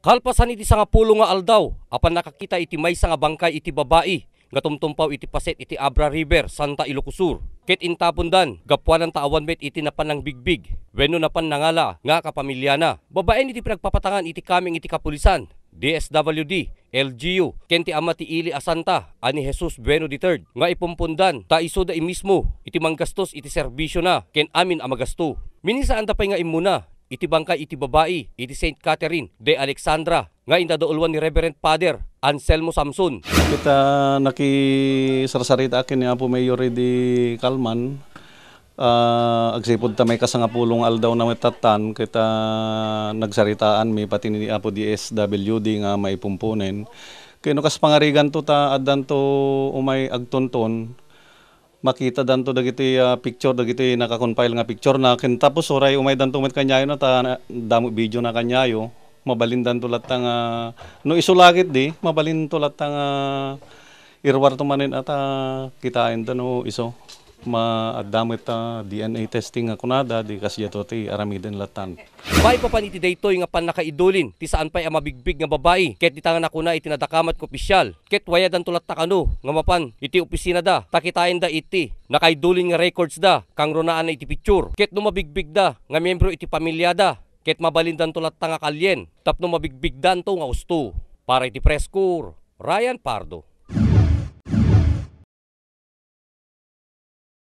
Kalpasan iti sa nga pulo nga aldaw, apan nakakita iti may sa nga bangkay iti babae, nga tumtumpaw iti paset iti Abra River, Santa Ilocosur. Ket intapundan, gapuanan taawan met iti napan ng bigbig, wenno napan nangala, nga kapamilyana. Babae iti pinagpapatangan iti kaming iti kapulisan, DSWD, LGU, kenti ama ti Ili Asanta, ani Jesus Bueno III, nga ipumpundan, ta iso da imismo, iti manggastos iti serbisyo na, ken amin amagasto. Minisa anda pa'y nga imuna, iti bangka iti babae, iti St. Catherine de Alexandra, nga indadoulwan ni Reverend Father Anselmo Samson. Kita ah, nakisarasarita akin ni Apo Mayor di Kalman, uh, agsipod ta may kasangapulong aldaw na matatan kita ah, nagsaritaan mi pati ni Apo DSWD nga maipumpunen kay kas pangarigan to ta addan to umay agtonton makita danto dagiti uh, picture dagiti nakakompile nga picture na ken tapos oray umay danto met kanyayo na ta damo video na kanyayo mabalin danto latang uh, no isulagit di mabalin to latang uh, irwar to manin ata uh, kitain no iso maadamit DNA testing nga kunada di kasya ti aramiden latan. May papaniti daytoy nga panakaidulin ti saan pay a mabigbig nga babae ket itangan ako na itinadakamat ko opisyal ket wayadan ang tulat takano nga mapan iti opisina da takitayen da iti nakaidulin nga records da kang runaan na iti picture ket no mabigbig da nga miyembro iti pamilya da ket mabalindan tulat tanga kalyen tapno mabigbigdan to nga usto para iti preskor Ryan Pardo